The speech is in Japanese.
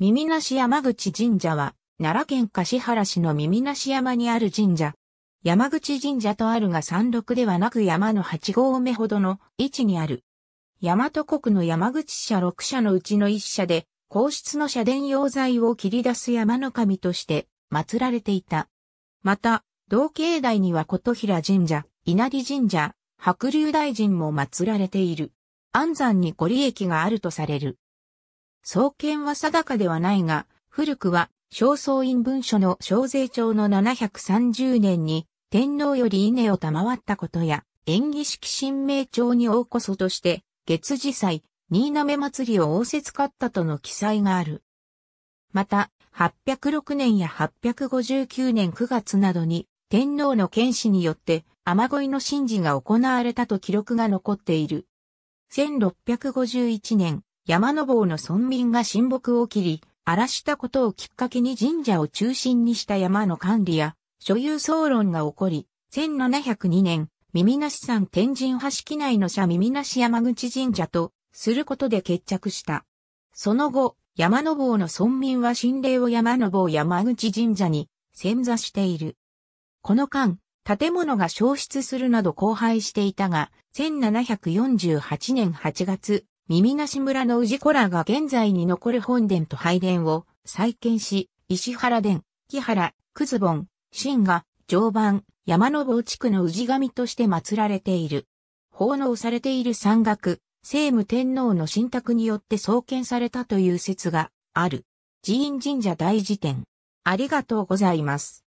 耳なし山口神社は、奈良県橿原市の耳なし山にある神社。山口神社とあるが山麓ではなく山の八合目ほどの位置にある。大和国の山口社六社のうちの一社で、皇室の社殿用材を切り出す山の神として祀られていた。また、同境内には琴平神社、稲荷神社、白龍大臣も祀られている。安山にご利益があるとされる。創建は定かではないが、古くは、正倉院文書の小税帳の730年に、天皇より稲を賜ったことや、演技式神明帳に大こそとして、月次祭、新滑祭りを応接かったとの記載がある。また、806年や859年9月などに、天皇の剣士によって、雨乞いの神事が行われたと記録が残っている。1651年、山の坊の村民が神木を切り、荒らしたことをきっかけに神社を中心にした山の管理や、所有騒論が起こり、1702年、耳なし山天神橋機内の社耳なし山口神社と、することで決着した。その後、山の坊の村民は神霊を山の坊山口神社に潜座している。この間、建物が消失するなど荒廃していたが、1748年8月、耳なし村の氏子らが現在に残る本殿と拝殿を再建し、石原殿、木原、くずぼん、神賀、常磐、山の坊地区の氏神として祀られている。奉納されている山岳、聖武天皇の神託によって創建されたという説がある。寺院神社大辞典。ありがとうございます。